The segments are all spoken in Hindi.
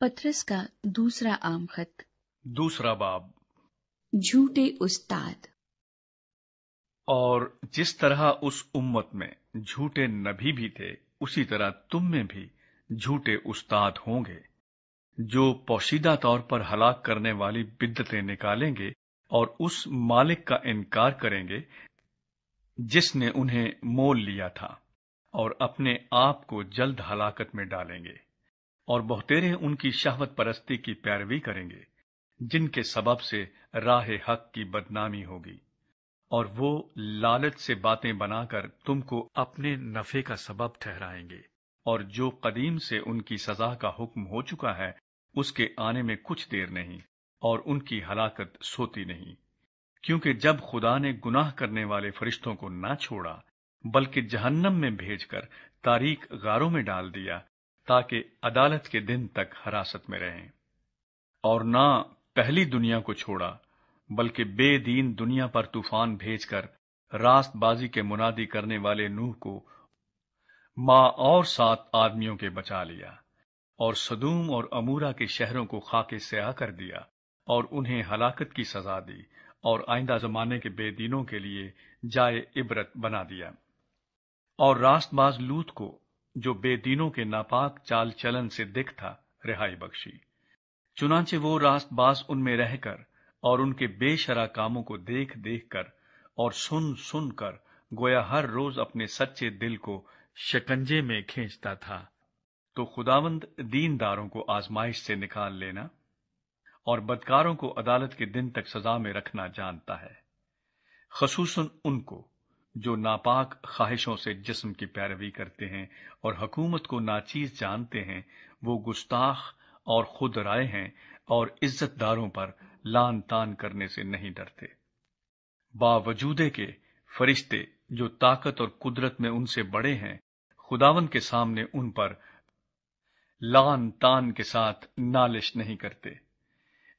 पथरस का दूसरा आम खत दूसरा बाब झूठे उस्ताद और जिस तरह उस उम्मत में झूठे नबी भी थे उसी तरह तुम में भी झूठे उस्ताद होंगे जो पोशीदा तौर पर हलाक करने वाली बिद्दतें निकालेंगे और उस मालिक का इनकार करेंगे जिसने उन्हें मोल लिया था और अपने आप को जल्द हलाकत में डालेंगे और बहुतेरे उनकी शहवत परस्ती की पैरवी करेंगे जिनके सबब से राह हक की बदनामी होगी और वो लालच से बातें बनाकर तुमको अपने नफे का सबब ठहराएंगे और जो कदीम से उनकी सजा का हुक्म हो चुका है उसके आने में कुछ देर नहीं और उनकी हलाकत सोती नहीं क्योंकि जब खुदा ने गुनाह करने वाले फरिश्तों को ना छोड़ा बल्कि जहन्नम में भेजकर तारीख गारों में डाल दिया ताकि अदालत के दिन तक हिरासत में रहें और ना पहली दुनिया को छोड़ा बल्कि बेदीन दुनिया पर तूफान भेजकर रास्तबाजी के मुनादी करने वाले नूह को मां और सात आदमियों के बचा लिया और सदूम और अमूरा के शहरों को खाके स्याह कर दिया और उन्हें हलाकत की सजा दी और आइंदा जमाने के बेदीनों के लिए जाए इबरत बना दिया और रास्तबाज लूत को जो बेदीनों के नापाक चाल चलन से दिख था रिहाई बख्शी चुनाचे वो बास उनमें रहकर और उनके बेशरा कामों को देख देख कर और सुन सुन कर गोया हर रोज अपने सच्चे दिल को शिकंजे में खींचता था तो खुदावंद दीनदारों को आजमाइश से निकाल लेना और बदकारों को अदालत के दिन तक सजा में रखना जानता है खसूसन उनको जो नापाक ख्वाहिशों से जिस्म की पैरवी करते हैं और हकूमत को नाचीज जानते हैं वो गुस्ताख और खुद राय हैं और इज्जतदारों पर लान तान करने से नहीं डरते बावजूदे के फरिश्ते जो ताकत और कुदरत में उनसे बड़े हैं खुदावन के सामने उन पर लान तान के साथ नालिश नहीं करते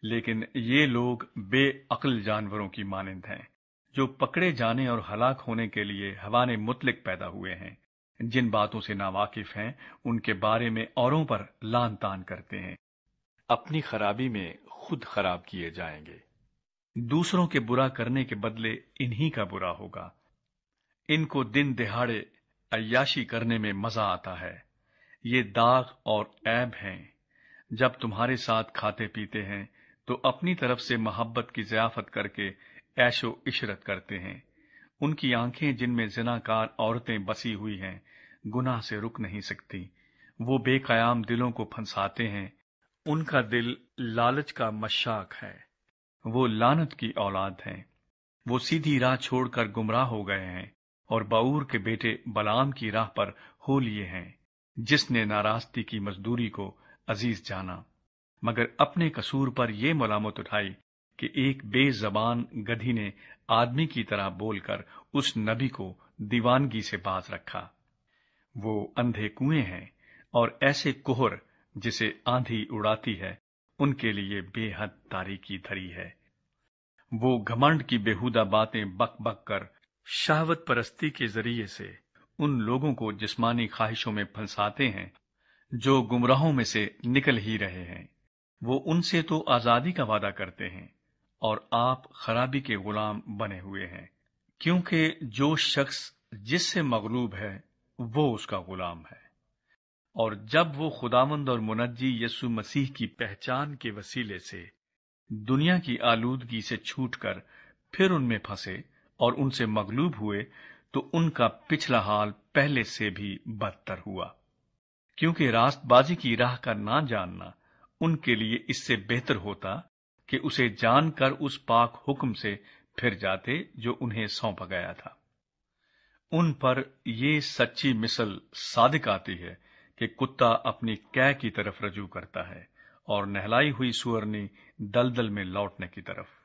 लेकिन ये लोग बेअकल जानवरों की मानंद हैं जो पकड़े जाने और हलाक होने के लिए हवाने मुतलिक पैदा हुए हैं जिन बातों से नावाकिफ हैं उनके बारे में औरों पर लान तान करते हैं अपनी खराबी में खुद खराब किए जाएंगे दूसरों के बुरा करने के बदले इन्हीं का बुरा होगा इनको दिन दिहाड़े अयाशी करने में मजा आता है ये दाग और ऐब हैं जब तुम्हारे साथ खाते पीते हैं तो अपनी तरफ से मोहब्बत की जियाफत करके ऐशो इशरत करते हैं उनकी आंखें जिनमें जिनाकार औरतें बसी हुई हैं गुनाह से रुक नहीं सकती वो बेकयाम दिलों को फंसाते हैं उनका दिल लालच का मशाक है वो लानत की औलाद है वो सीधी राह छोड़कर गुमराह हो गए हैं और बाऊर के बेटे बलाम की राह पर हो लिए हैं जिसने नाराजगी की मजदूरी को अजीज जाना मगर अपने कसूर पर यह मलामत उठाई कि एक बेजबान गधी ने आदमी की तरह बोलकर उस नबी को दीवानगी से बाज रखा वो अंधे कुएं हैं और ऐसे कोहर जिसे आंधी उड़ाती है उनके लिए बेहद तारीकी धरी है वो घमंड की बेहुदा बातें बक बक कर शहावत परस्ती के जरिए से उन लोगों को जिस्मानी ख्वाहिशों में फंसाते हैं जो गुमराहों में से निकल ही रहे हैं वो उनसे तो आजादी का वादा करते हैं और आप खराबी के गुलाम बने हुए हैं क्योंकि जो शख्स जिससे मगलूब है वो उसका गुलाम है और जब वो खुदामंद और मुनजी यसु मसीह की पहचान के वसीले से दुनिया की आलूदगी से छूटकर फिर उनमें फंसे और उनसे मगलूब हुए तो उनका पिछला हाल पहले से भी बदतर हुआ क्योंकि रास्तबाजी की राह का ना जानना उनके लिए इससे बेहतर होता कि उसे जानकर उस पाक हुक्म से फिर जाते जो उन्हें सौंपा गया था उन पर ये सच्ची मिसल सादिक आती है कि कुत्ता अपनी कै की तरफ रजू करता है और नहलाई हुई सुअरनी दलदल में लौटने की तरफ